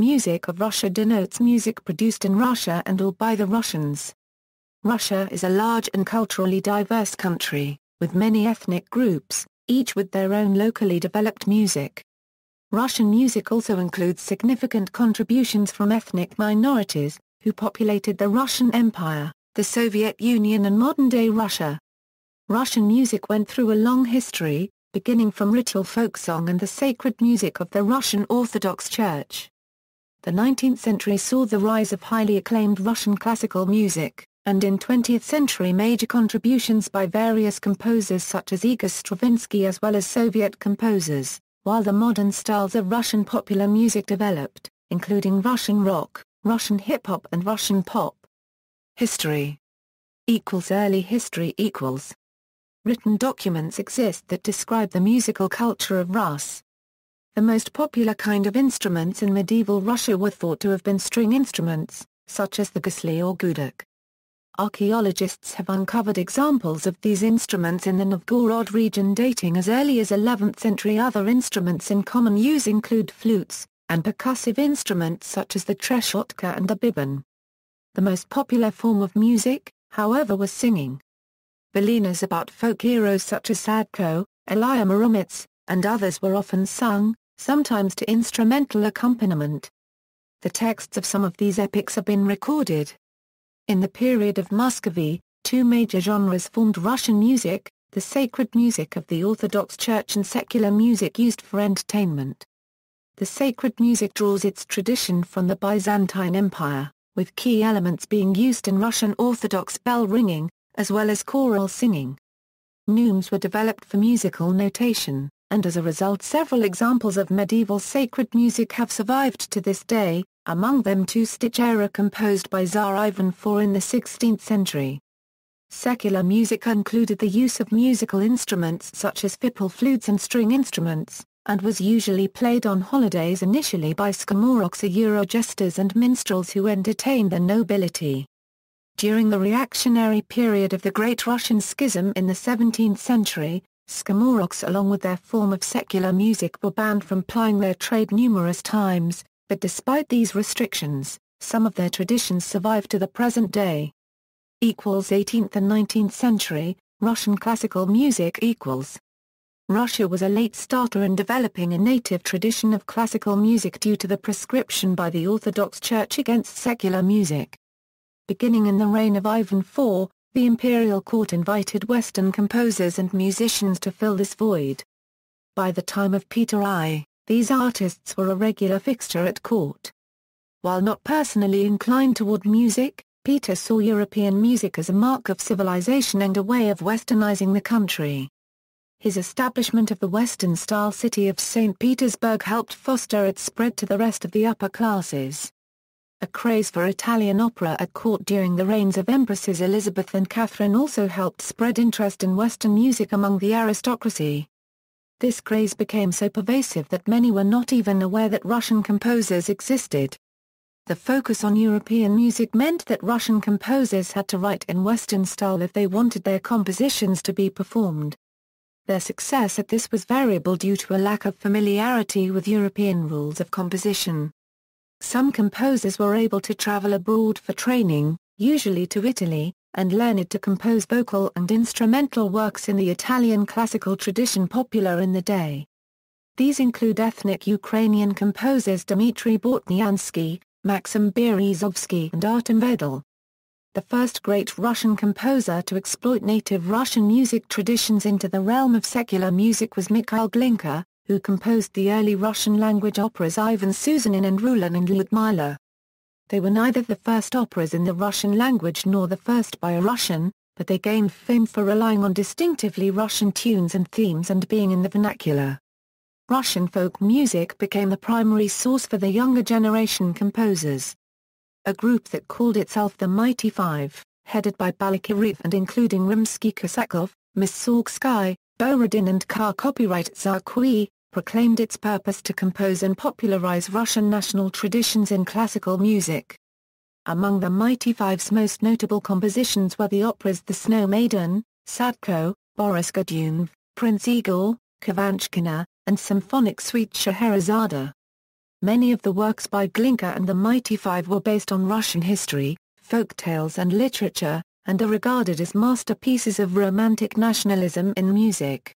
Music of Russia denotes music produced in Russia and or by the Russians. Russia is a large and culturally diverse country, with many ethnic groups, each with their own locally developed music. Russian music also includes significant contributions from ethnic minorities, who populated the Russian Empire, the Soviet Union and modern-day Russia. Russian music went through a long history, beginning from ritual folk song and the sacred music of the Russian Orthodox Church, the 19th century saw the rise of highly acclaimed Russian classical music, and in 20th century major contributions by various composers such as Igor Stravinsky as well as Soviet composers, while the modern styles of Russian popular music developed, including Russian rock, Russian hip-hop and Russian pop. History equals early history equals. Written documents exist that describe the musical culture of Rus, the most popular kind of instruments in medieval Russia were thought to have been string instruments, such as the gusli or gudok. Archaeologists have uncovered examples of these instruments in the Novgorod region dating as early as 11th century. Other instruments in common use include flutes, and percussive instruments such as the treshotka and the biban. The most popular form of music, however was singing. Belinas about folk heroes such as Sadko, Elia Muromets, and others were often sung, sometimes to instrumental accompaniment. The texts of some of these epics have been recorded. In the period of Muscovy, two major genres formed Russian music, the sacred music of the Orthodox Church and secular music used for entertainment. The sacred music draws its tradition from the Byzantine Empire, with key elements being used in Russian Orthodox bell ringing, as well as choral singing. Neumes were developed for musical notation and as a result several examples of medieval sacred music have survived to this day, among them two stichera composed by Tsar Ivan IV in the 16th century. Secular music included the use of musical instruments such as fipple flutes and string instruments, and was usually played on holidays initially by skamoroks or and minstrels who entertained the nobility. During the reactionary period of the Great Russian Schism in the 17th century, Skamoroks, along with their form of secular music were banned from plying their trade numerous times, but despite these restrictions, some of their traditions survive to the present day. Equals 18th and 19th century, Russian classical music equals. Russia was a late starter in developing a native tradition of classical music due to the prescription by the Orthodox Church against secular music. Beginning in the reign of Ivan IV, the imperial court invited Western composers and musicians to fill this void. By the time of Peter I, these artists were a regular fixture at court. While not personally inclined toward music, Peter saw European music as a mark of civilization and a way of westernizing the country. His establishment of the Western-style city of St. Petersburg helped foster its spread to the rest of the upper classes. A craze for Italian opera at court during the reigns of Empresses Elizabeth and Catherine also helped spread interest in Western music among the aristocracy. This craze became so pervasive that many were not even aware that Russian composers existed. The focus on European music meant that Russian composers had to write in Western style if they wanted their compositions to be performed. Their success at this was variable due to a lack of familiarity with European rules of composition. Some composers were able to travel abroad for training, usually to Italy, and learned to compose vocal and instrumental works in the Italian classical tradition popular in the day. These include ethnic Ukrainian composers Dmitry Bortnyansky, Maxim Berezovsky and Artem Vedel. The first great Russian composer to exploit native Russian music traditions into the realm of secular music was Mikhail Glinka, who composed the early Russian-language operas Ivan Susanin and Rulan and Lyudmila. They were neither the first operas in the Russian language nor the first by a Russian, but they gained fame for relying on distinctively Russian tunes and themes and being in the vernacular. Russian folk music became the primary source for the younger generation composers. A group that called itself the Mighty Five, headed by Balakirev and including Rimsky-Korsakov, Missorgsky, Borodin and Car copyright Zarqui, proclaimed its purpose to compose and popularize Russian national traditions in classical music. Among the Mighty Five's most notable compositions were the operas The Snow Maiden, Sadko, Boris Godunov, Prince Igor, Kavanchkina, and symphonic suite Scheherazade. Many of the works by Glinka and the Mighty Five were based on Russian history, folk tales and literature, and are regarded as masterpieces of romantic nationalism in music.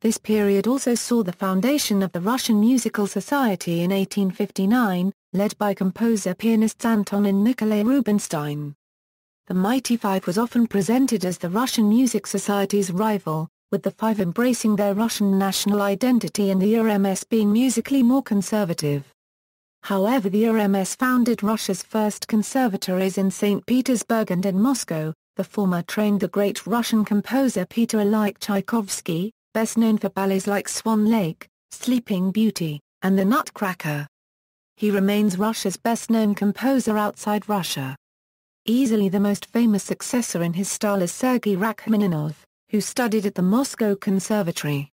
This period also saw the foundation of the Russian Musical Society in 1859, led by composer-pianists Anton and Nikolai Rubinstein. The Mighty Five was often presented as the Russian Music Society's rival, with the five embracing their Russian national identity and the RMS being musically more conservative. However the RMS founded Russia's first conservatories in St. Petersburg and in Moscow, the former trained the great Russian composer Peter Ilyich Tchaikovsky, best known for ballets like Swan Lake, Sleeping Beauty, and The Nutcracker. He remains Russia's best-known composer outside Russia. Easily the most famous successor in his style is Sergei Rachmaninov, who studied at the Moscow Conservatory.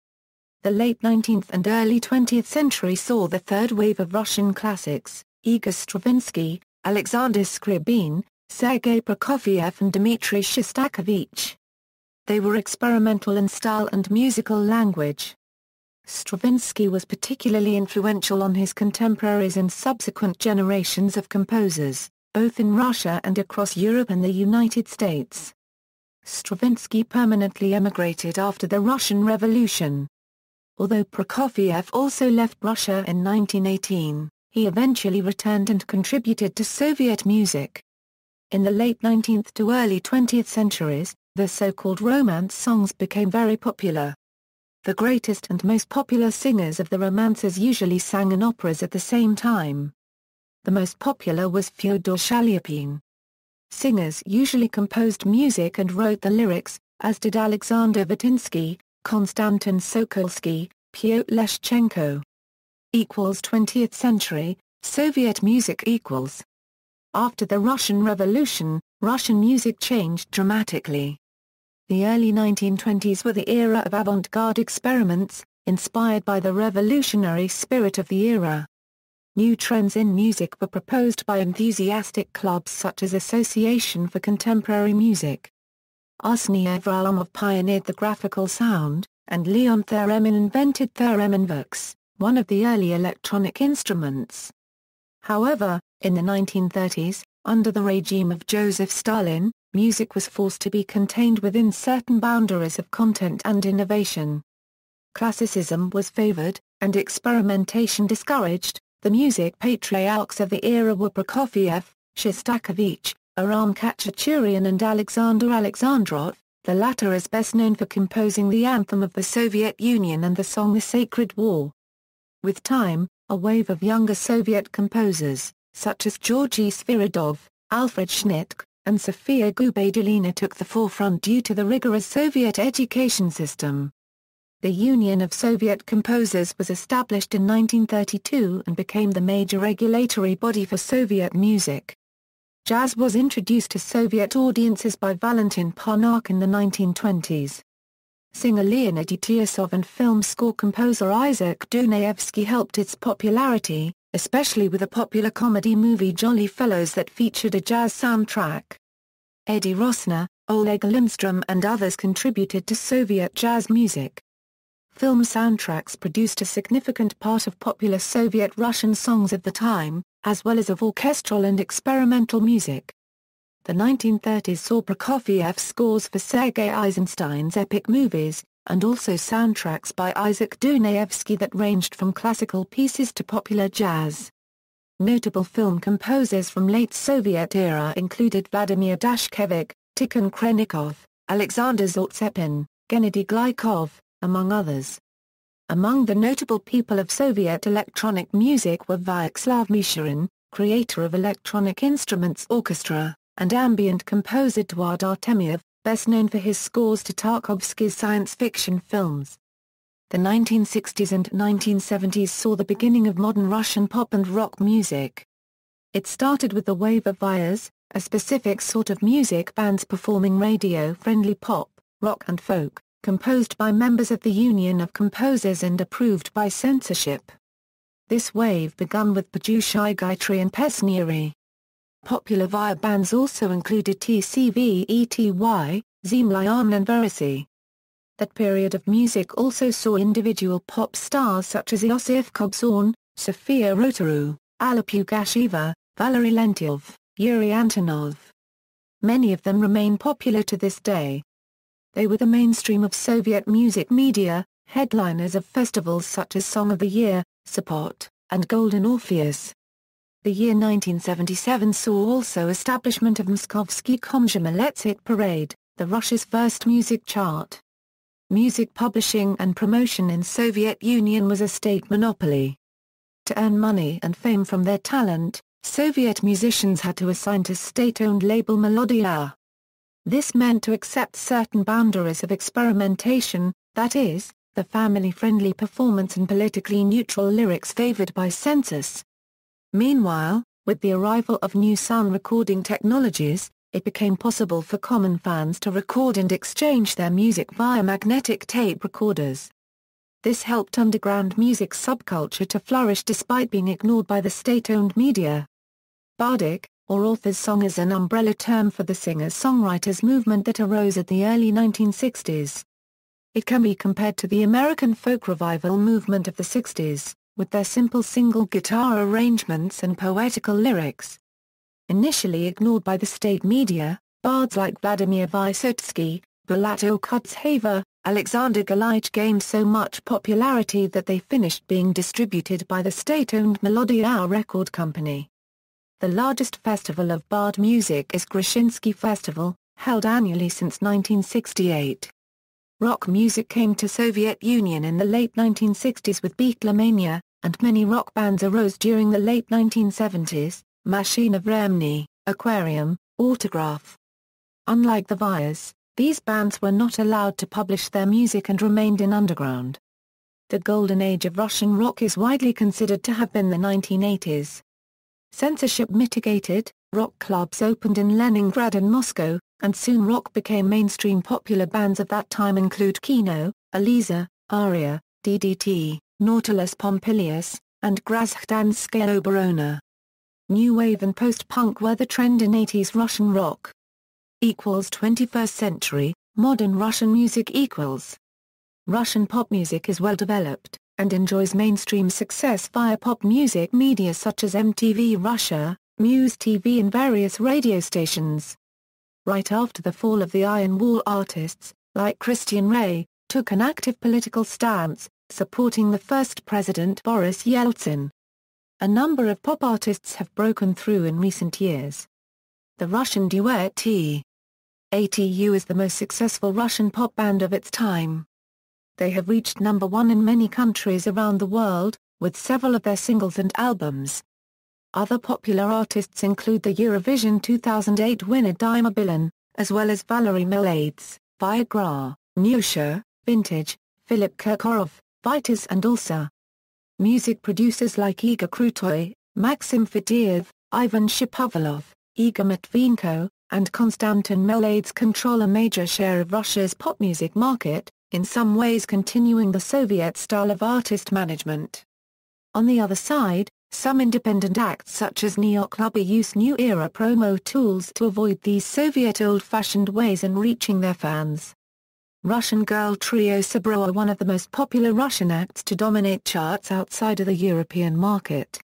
The late 19th and early 20th century saw the third wave of Russian classics, Igor Stravinsky, Alexander Scriabin, Sergei Prokofiev and Dmitri Shostakovich. They were experimental in style and musical language. Stravinsky was particularly influential on his contemporaries and subsequent generations of composers, both in Russia and across Europe and the United States. Stravinsky permanently emigrated after the Russian Revolution. Although Prokofiev also left Russia in 1918, he eventually returned and contributed to Soviet music. In the late 19th to early 20th centuries, the so-called romance songs became very popular. The greatest and most popular singers of the romances usually sang in operas at the same time. The most popular was Fyodor Shalyapin. Singers usually composed music and wrote the lyrics, as did Alexander Vitinsky, Konstantin Sokolsky, Pyotr Leshchenko. Equals 20th century, Soviet music equals. After the Russian Revolution, Russian music changed dramatically. The early 1920s were the era of avant-garde experiments, inspired by the revolutionary spirit of the era. New trends in music were proposed by enthusiastic clubs such as Association for Contemporary Music. Arseny Evralimov pioneered the graphical sound, and Leon Theremin invented Thereminvox, one of the early electronic instruments. However, in the 1930s, under the regime of Joseph Stalin, music was forced to be contained within certain boundaries of content and innovation. Classicism was favored, and experimentation discouraged. The music patriarchs of the era were Prokofiev, Shostakovich, Aram Khachaturian and Alexander Alexandrov, the latter is best known for composing the anthem of the Soviet Union and the song The Sacred War. With time, a wave of younger Soviet composers, such as Georgy Sviridov, Alfred Schnittke, and Sofia Gubaidulina took the forefront due to the rigorous Soviet education system. The Union of Soviet Composers was established in 1932 and became the major regulatory body for Soviet music. Jazz was introduced to Soviet audiences by Valentin Parnak in the 1920s. Singer Leonid Ityasov and film score composer Isaac Dunayevsky helped its popularity, especially with a popular comedy movie Jolly Fellows that featured a jazz soundtrack. Eddie Rossner, Oleg Lindstrom and others contributed to Soviet jazz music. Film soundtracks produced a significant part of popular Soviet Russian songs of the time, as well as of orchestral and experimental music. The 1930s saw Prokofiev scores for Sergei Eisenstein's epic movies, and also soundtracks by Isaac Dunayevsky that ranged from classical pieces to popular jazz. Notable film composers from late Soviet era included Vladimir Dashkevich, Tikhon Krenikov, Alexander Zaltsepin, Gennady Glykov, among others. Among the notable people of Soviet electronic music were Vyacheslav Misharin, creator of Electronic Instruments Orchestra, and ambient composer Eduard Artemiev, best known for his scores to Tarkovsky's science fiction films. The 1960s and 1970s saw the beginning of modern Russian pop and rock music. It started with the wave of vias, a specific sort of music bands performing radio-friendly pop, rock and folk, composed by members of the Union of Composers and approved by censorship. This wave began with Pajushai Gaitri and Pesniri. Popular via bands also included TCVETY, Zemlyan and Verisi. That period of music also saw individual pop stars such as Iosif Kobzorn, Sofia Rotaru, Alla Valery Lentyov, Yuri Antonov. Many of them remain popular to this day. They were the mainstream of Soviet music media, headliners of festivals such as Song of the Year, Support, and Golden Orpheus. The year 1977 saw also establishment of Moskovsky hit Parade, the Russia's first music chart. Music publishing and promotion in Soviet Union was a state monopoly. To earn money and fame from their talent, Soviet musicians had to assign to state-owned label Melodia. This meant to accept certain boundaries of experimentation, that is, the family-friendly performance and politically neutral lyrics favored by census. Meanwhile, with the arrival of new sound recording technologies, it became possible for common fans to record and exchange their music via magnetic tape recorders. This helped underground music subculture to flourish despite being ignored by the state-owned media. Bardic, or author's song is an umbrella term for the singer-songwriters movement that arose at the early 1960s. It can be compared to the American folk revival movement of the 60s with their simple single guitar arrangements and poetical lyrics. Initially ignored by the state media, bards like Vladimir Vysotsky, Bulato Kudsheva, Alexander Galich gained so much popularity that they finished being distributed by the state-owned Melodia record company. The largest festival of bard music is Grishinsky Festival, held annually since 1968. Rock music came to Soviet Union in the late 1960s with Beatlemania, and many rock bands arose during the late 1970s, Machine of Remni, Aquarium, Autograph. Unlike the Vias, these bands were not allowed to publish their music and remained in underground. The golden age of Russian rock is widely considered to have been the 1980s. Censorship mitigated, rock clubs opened in Leningrad and Moscow, and soon rock became mainstream popular bands of that time include Kino, Aliza, Aria, DDT, Nautilus Pompilius, and Grazhdanskaya Oborona. New wave and post-punk were the trend in 80s Russian rock. Equals 21st century, modern Russian music equals. Russian pop music is well developed, and enjoys mainstream success via pop music media such as MTV Russia, Muse TV and various radio stations. Right after the fall of the Iron Wall artists, like Christian Ray, took an active political stance, supporting the first president Boris Yeltsin. A number of pop artists have broken through in recent years. The Russian duet T. ATU is the most successful Russian pop band of its time. They have reached number one in many countries around the world, with several of their singles and albums. Other popular artists include the Eurovision 2008 winner Dima Bilan, as well as Valery Milades, Viagra, Nusha, Vintage, Philip Kirkorov, vitis and ulcer. Music producers like Igor Krutoy, Maxim Fadiev, Ivan Shapovalov, Igor Matvinko, and Konstantin Melades control a major share of Russia's pop music market, in some ways continuing the Soviet style of artist management. On the other side, some independent acts such as Neoclubber use new era promo tools to avoid these Soviet old-fashioned ways in reaching their fans. Russian girl trio Sabro are one of the most popular Russian acts to dominate charts outside of the European market.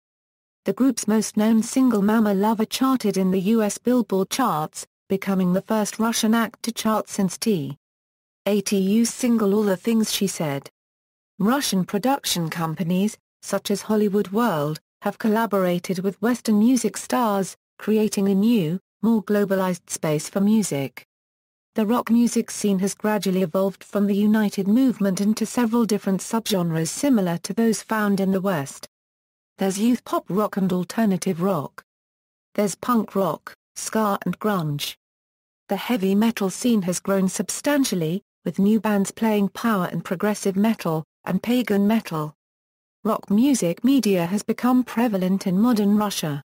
The group's most known single Mama Lover charted in the US Billboard charts, becoming the first Russian act to chart since T. ATU's single All the Things She Said. Russian production companies, such as Hollywood World, have collaborated with Western music stars, creating a new, more globalized space for music. The rock music scene has gradually evolved from the United Movement into several different subgenres similar to those found in the West. There's youth pop rock and alternative rock. There's punk rock, ska and grunge. The heavy metal scene has grown substantially, with new bands playing power and progressive metal, and pagan metal. Rock music media has become prevalent in modern Russia.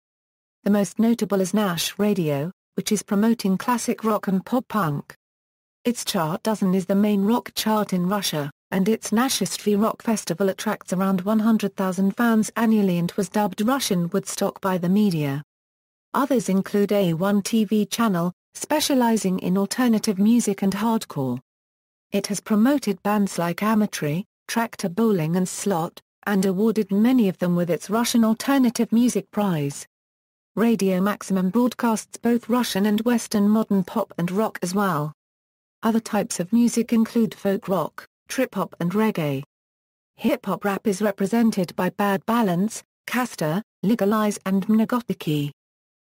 The most notable is Nash Radio, which is promoting classic rock and pop punk. Its chart dozen is the main rock chart in Russia, and its Nashistv Rock Festival attracts around 100,000 fans annually and was dubbed Russian Woodstock by the media. Others include A1 TV channel, specializing in alternative music and hardcore. It has promoted bands like Amatory, Tractor Bowling and Slot, and awarded many of them with its Russian Alternative Music Prize. Radio Maximum broadcasts both Russian and Western modern pop and rock as well. Other types of music include folk rock, trip-hop and reggae. Hip-hop rap is represented by Bad Balance, Castor, Legalize and Mnagotiki.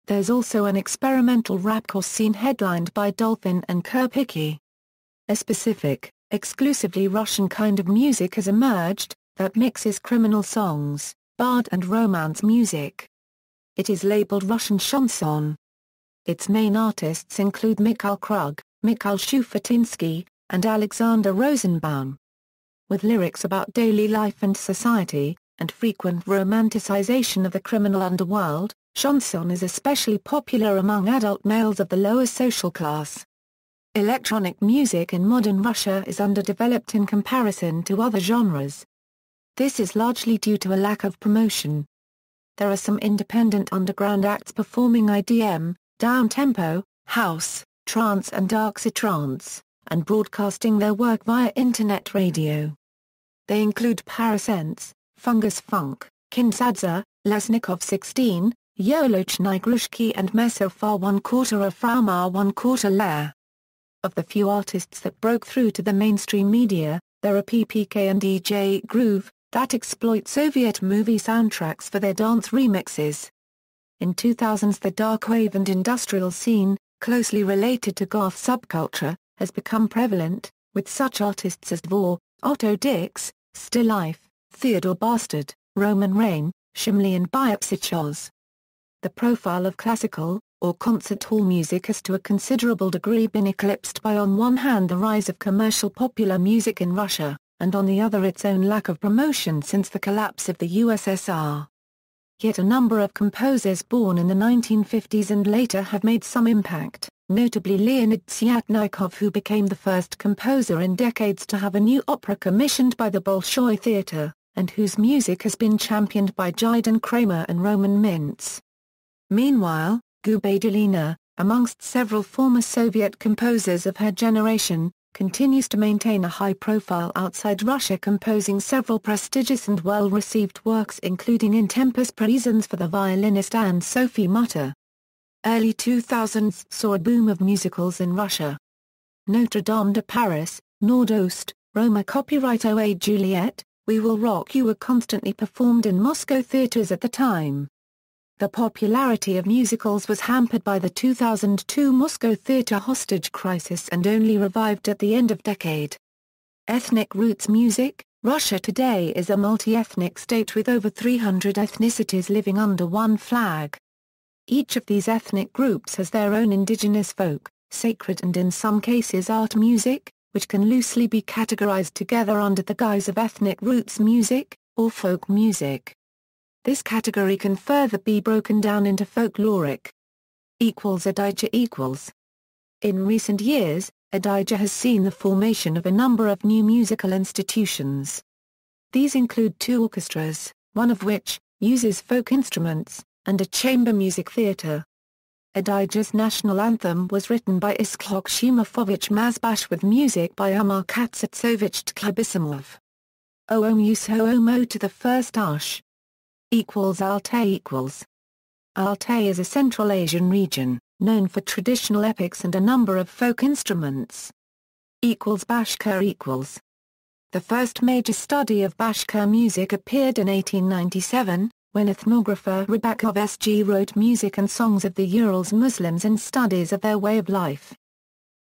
There's also an experimental rap course scene headlined by Dolphin and Kerpiki. A specific, exclusively Russian kind of music has emerged, that mixes criminal songs, bard and romance music, it is labeled Russian chanson. Its main artists include Mikhail Krug, Mikhail Shufatinsky, and Alexander Rosenbaum. With lyrics about daily life and society, and frequent romanticization of the criminal underworld, chanson is especially popular among adult males of the lower social class. Electronic music in modern Russia is underdeveloped in comparison to other genres. This is largely due to a lack of promotion there are some independent underground acts performing IDM, downtempo, house, trance and trance, and broadcasting their work via internet radio. They include Parasense, Fungus Funk, Kinsadza, Lesnikov 16, Yolochny Grushki and Mesofar one quarter of Fraumar one quarter Lair. Of the few artists that broke through to the mainstream media, there are PPK and DJ Groove, that exploit Soviet movie soundtracks for their dance remixes. In 2000s the dark wave and industrial scene, closely related to goth subculture, has become prevalent, with such artists as Dvor, Otto Dix, Still Life, Theodore Bastard, Roman Reign, Shimley and Biopsichos. The profile of classical, or concert hall music has to a considerable degree been eclipsed by on one hand the rise of commercial popular music in Russia, and on the other its own lack of promotion since the collapse of the USSR. Yet a number of composers born in the 1950s and later have made some impact, notably Leonid Tsiatnikov who became the first composer in decades to have a new opera commissioned by the Bolshoi Theatre, and whose music has been championed by Jyden Kramer and Roman Mintz. Meanwhile, Gubaidulina, amongst several former Soviet composers of her generation, continues to maintain a high profile outside Russia composing several prestigious and well-received works including In Tempus Prisons for the violinist Anne Sophie Mutter. Early 2000s saw a boom of musicals in Russia. Notre Dame de Paris, Nordost, Roma copyright Away, Juliet, We Will Rock You were constantly performed in Moscow theaters at the time. The popularity of musicals was hampered by the 2002 Moscow theater hostage crisis and only revived at the end of decade. Ethnic roots music Russia today is a multi-ethnic state with over 300 ethnicities living under one flag. Each of these ethnic groups has their own indigenous folk, sacred and in some cases art music, which can loosely be categorized together under the guise of ethnic roots music, or folk music. This category can further be broken down into folkloric equals Adija equals. In recent years, Adija has seen the formation of a number of new musical institutions. These include two orchestras, one of which uses folk instruments, and a chamber music theater. Adija's national anthem was written by Iskhok Shumafovich Mazbash with music by Amar Katsatsovich Tklibisimov. Oom ho Omo to the first Ash equals Altai equals. Altai is a Central Asian region, known for traditional epics and a number of folk instruments. Equals Bashkir equals. The first major study of Bashkir music appeared in 1897, when ethnographer Rebakov S. G. wrote Music and Songs of the Urals Muslims and Studies of Their Way of Life.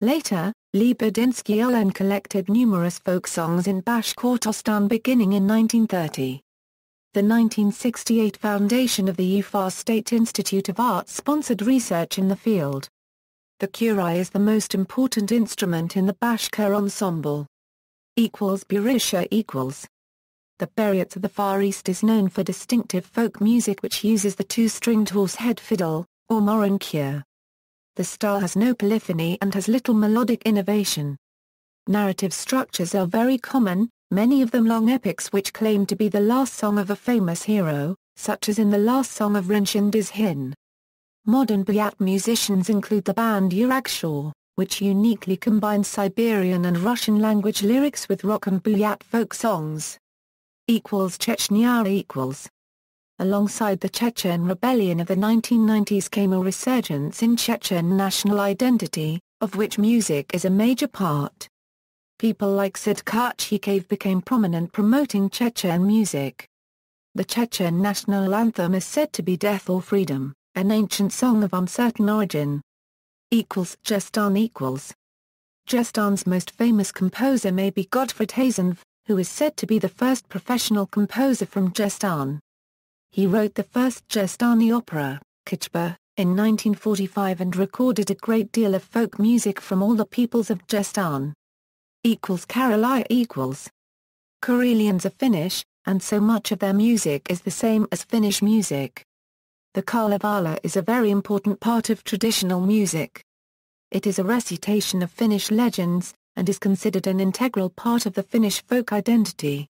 Later, Lebedinsky Olen collected numerous folk songs in Bashkortostan beginning in 1930. The 1968 foundation of the Ufa State Institute of Art sponsored research in the field. The kurai is the most important instrument in the Bashkir ensemble. Equals Burisha equals. The Buriats of the Far East is known for distinctive folk music which uses the two-stringed horse head fiddle, or morinkia. The style has no polyphony and has little melodic innovation. Narrative structures are very common, many of them long epics which claim to be the last song of a famous hero, such as in the last song of Renshin Dizhin. Hin. Modern Bayat musicians include the band Uragshaw, which uniquely combines Siberian and Russian language lyrics with rock and Bayat folk songs. Equals Chechnya equals. Alongside the Chechen rebellion of the 1990s came a resurgence in Chechen national identity, of which music is a major part. People like Sid Karchikov became prominent promoting Chechen music. The Chechen national anthem is said to be Death or Freedom, an ancient song of uncertain origin. Equals Jestan equals. Jestan's most famous composer may be Gottfried Hazenv, who is said to be the first professional composer from Jestan. He wrote the first Jestani opera, Kichba, in 1945 and recorded a great deal of folk music from all the peoples of Jestan equals Karelia equals. Karelians are Finnish, and so much of their music is the same as Finnish music. The Kalevala is a very important part of traditional music. It is a recitation of Finnish legends, and is considered an integral part of the Finnish folk identity.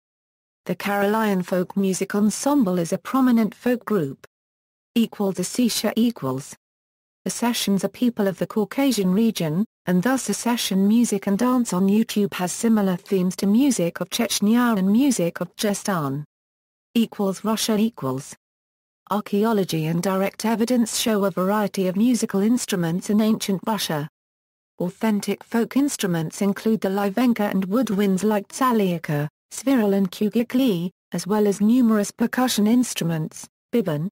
The Karelian Folk Music Ensemble is a prominent folk group. Equals Asisha equals. Accessions are people of the Caucasian region, and thus accession music and dance on YouTube has similar themes to music of Chechnya and music of Gestan. Equals Russia equals. Archaeology and direct evidence show a variety of musical instruments in ancient Russia. Authentic folk instruments include the livenka and woodwinds like tsaliaka, sviral, and kugikli, as well as numerous percussion instruments, biban,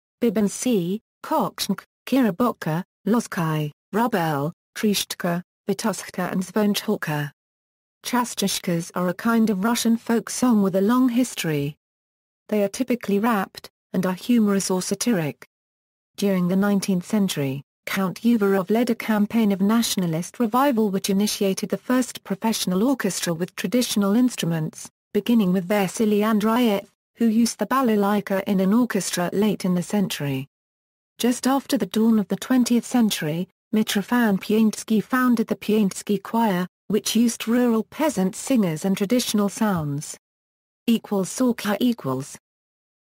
c, kokshnik, kirabokka. Loskai, Rubel, Trishtka, Vitushka and Zvonchulka. Chastishkas are a kind of Russian folk song with a long history. They are typically rapped, and are humorous or satiric. During the 19th century, Count Uvarov led a campaign of nationalist revival which initiated the first professional orchestra with traditional instruments, beginning with Vasily Andreyev, who used the balalaika in an orchestra late in the century. Just after the dawn of the 20th century, Mitrofan Pientsky founded the Pientsky Choir, which used rural peasant singers and traditional sounds. Equals Sorka equals.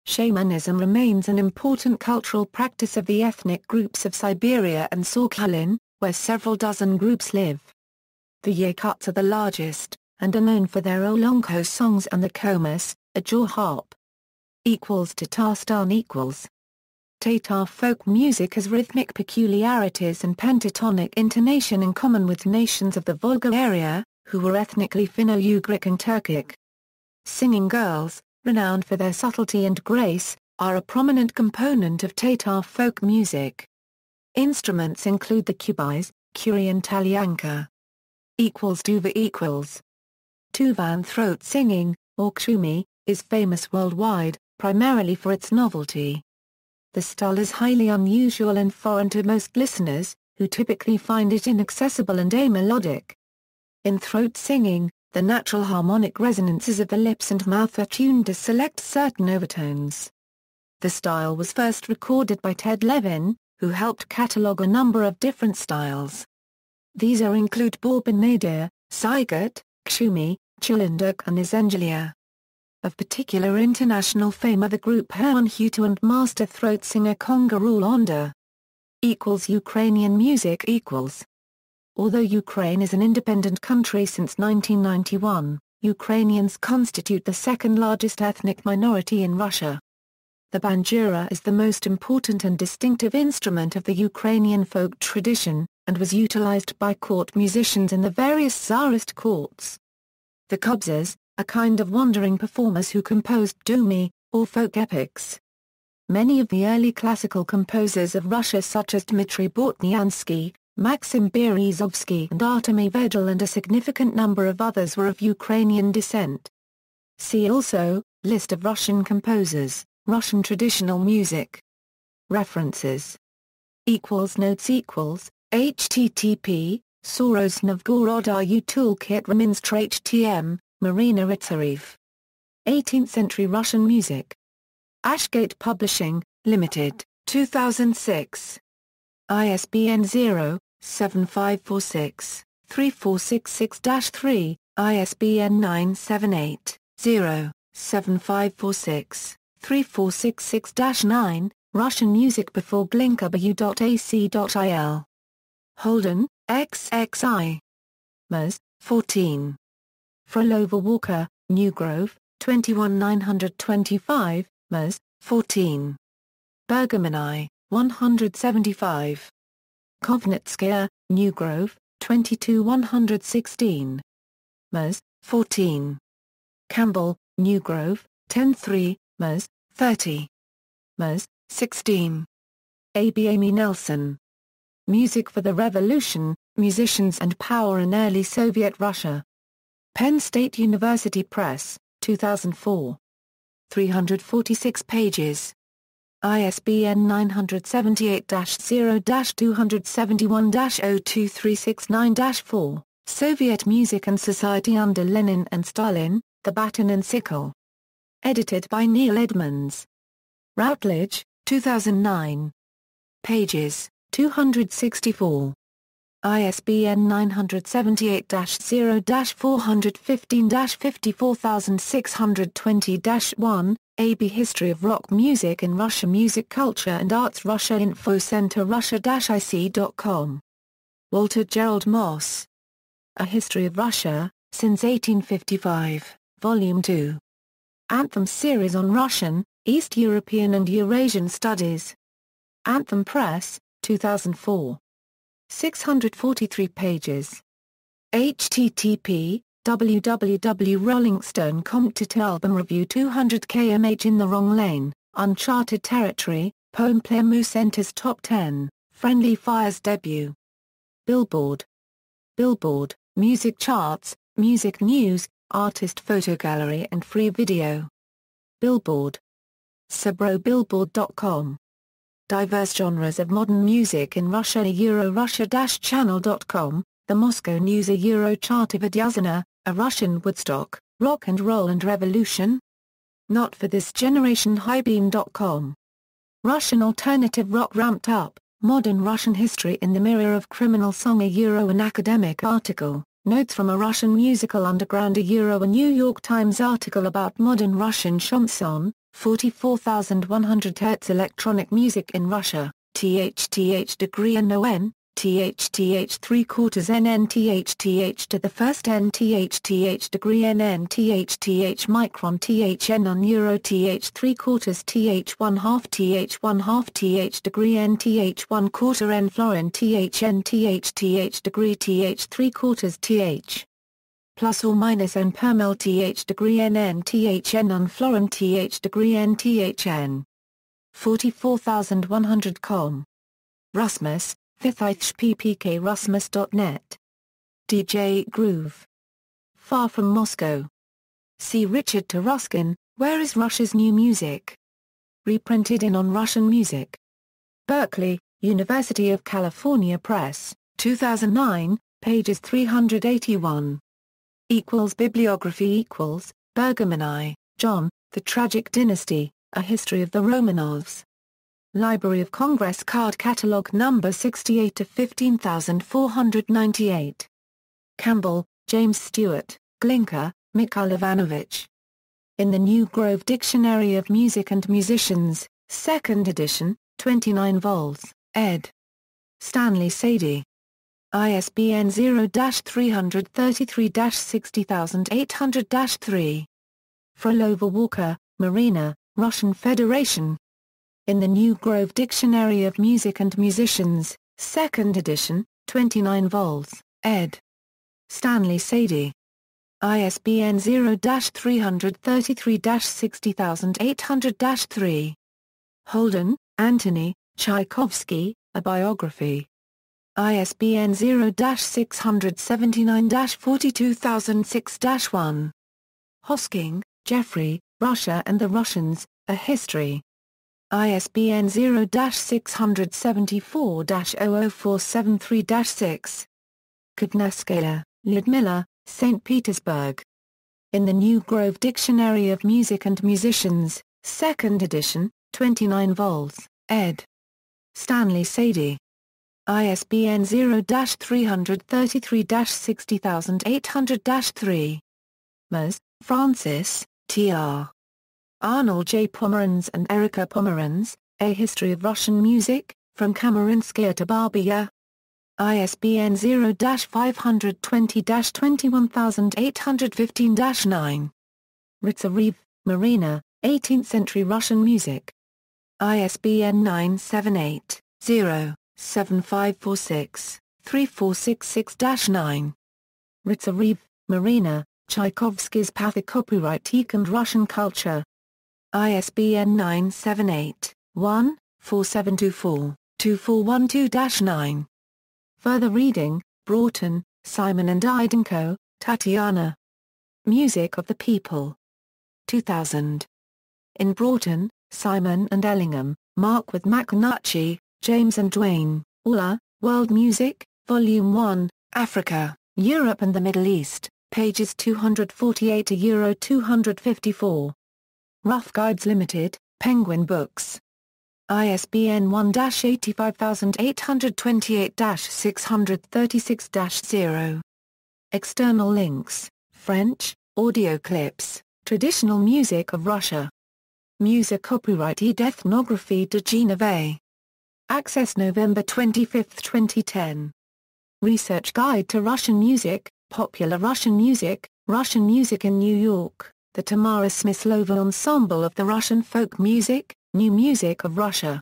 Shamanism remains an important cultural practice of the ethnic groups of Siberia and Sorkalin, where several dozen groups live. The Yakuts are the largest, and are known for their Olonko songs and the Komas, a jaw harp. Equals Tatarstan equals. Tatar folk music has rhythmic peculiarities and pentatonic intonation in common with nations of the Volga area, who were ethnically Finno-Ugric and Turkic. Singing girls, renowned for their subtlety and grace, are a prominent component of Tatar folk music. Instruments include the kubais, kuri and talianka. Equals duva equals. Tuvan throat singing, or kshumi, is famous worldwide, primarily for its novelty. The style is highly unusual and foreign to most listeners, who typically find it inaccessible and amelodic. In throat singing, the natural harmonic resonances of the lips and mouth are tuned to select certain overtones. The style was first recorded by Ted Levin, who helped catalog a number of different styles. These are include Bourbon Saigut, Kshumi, Chulinduk, and Isengelia. Of particular international fame are the group Herman Hutu and master throat singer Konga Rulonda. Equals Ukrainian music equals. Although Ukraine is an independent country since 1991, Ukrainians constitute the second largest ethnic minority in Russia. The banjura is the most important and distinctive instrument of the Ukrainian folk tradition, and was utilized by court musicians in the various Tsarist courts. The kobzas, a kind of wandering performers who composed dumy or folk epics. Many of the early classical composers of Russia such as Dmitry Bortnyansky, Maxim Berezovsky and Artemy Vedel and a significant number of others were of Ukrainian descent. See also, List of Russian composers, Russian traditional music. References equals notes equals http soros novgorod ru toolkit reminstr htm Marina Ritsarev. 18th-century Russian music. Ashgate Publishing, Limited, 2006. ISBN 0-7546-3466-3, ISBN 978 0 7546 3466-9, Russian Music before i l, Holden, XXI. Mus 14. Frolova Walker, New Grove, 21925, Mers, 14. Bergamin I, 175. Kovnitskaya, Grove, 22116. Mers, 14. Campbell, New Grove, 103, Mers, 30. Mers, 16. A.B. Amy Nelson. Music for the Revolution, Musicians and Power in Early Soviet Russia. Penn State University Press, 2004. 346 pages. ISBN 978-0-271-02369-4, Soviet Music and Society under Lenin and Stalin, The Baton and Sickle. Edited by Neil Edmonds. Routledge, 2009. Pages, 264. ISBN 978-0-415-54620-1, AB History of Rock Music in Russia Music Culture and Arts Russia Info Center Russia-IC.com. Walter Gerald Moss. A History of Russia, since 1855, Volume 2. Anthem Series on Russian, East European and Eurasian Studies. Anthem Press, 2004. 643 pages. http www.rollingstone.com review 200 kmh in the wrong lane, uncharted territory, poem Plemu enters top 10, Friendly Fire's debut. Billboard. Billboard, music charts, music news, artist photo gallery and free video. Billboard. Sabrobillboard.com Diverse genres of modern music in Russia A Euro-Russia-Channel.com, the Moscow News A Euro chart of Adyazina, a Russian Woodstock, rock and roll and revolution? Not for this generation Highbeam.com. Russian alternative rock ramped up, modern Russian history in the mirror of criminal song A Euro an academic article, notes from a Russian musical underground A Euro a New York Times article about modern Russian chanson, 44,100 Hz electronic music in Russia, THTH degree NON, THTH 3 quarters th to the first NTHTH degree th micron THN on Euro TH 3 quarters TH 1 half TH 1 half TH degree NTH 1 quarter N florin THN THTH degree TH 3 quarters TH plus or minus n per m l th degree n n th n on florin th degree n th n. 44100 com. Rasmus, 5th ppk rasmus.net. DJ Groove. Far from Moscow. See Richard Taruskin, Where is Russia's New Music? Reprinted in On Russian Music. Berkeley, University of California Press, 2009, pages 381 equals bibliography equals Bergamini, John, The Tragic Dynasty, A History of the Romanovs. Library of Congress Card Catalog Number 68 to 15498. Campbell, James Stewart, Glinka, Mikhail Ivanovich. In the New Grove Dictionary of Music and Musicians, 2nd edition, 29 vols, ed. Stanley Sadie. ISBN 0-333-60800-3. Frolova Walker, Marina, Russian Federation. In the New Grove Dictionary of Music and Musicians, 2nd edition, 29 vols, ed. Stanley Sadie. ISBN 0-333-60800-3. Holden, Anthony, Tchaikovsky, A Biography. ISBN 0-679-42006-1. Hosking, Jeffrey, Russia and the Russians, A History. ISBN 0-674-00473-6. Kudnaskaya, Ludmilla, St. Petersburg. In the New Grove Dictionary of Music and Musicians, 2nd edition, 29 vols, ed. Stanley Sadie. ISBN 0-333-60800-3. Mers, Francis, T.R. Arnold J. Pomeranz and Erika Pomeranz, A History of Russian Music, From Kamarinskaya to Barbia. ISBN 0-520-21815-9. Ritzarev, Marina, 18th-century Russian Music. ISBN 978 0 7546 3466-9. Ritsarev, Marina, Tchaikovsky's Pathic Copyright and Russian Culture. ISBN 978 one 4724 2412-9. Further reading, Broughton, Simon and Idenko, Tatiana. Music of the People. 2000. In Broughton, Simon and Ellingham, Mark with Maconucci, James and Duane, Ulla, World Music, Volume 1, Africa, Europe and the Middle East, pages 248 to Euro 254. Rough Guides Limited, Penguin Books. ISBN 1-85828-636-0. External links, French, audio clips, traditional music of Russia. Music copyright ed ethnography de Geneve. Access November 25, 2010. Research Guide to Russian Music, Popular Russian Music, Russian Music in New York, the Tamara Smyslova Ensemble of the Russian Folk Music, New Music of Russia,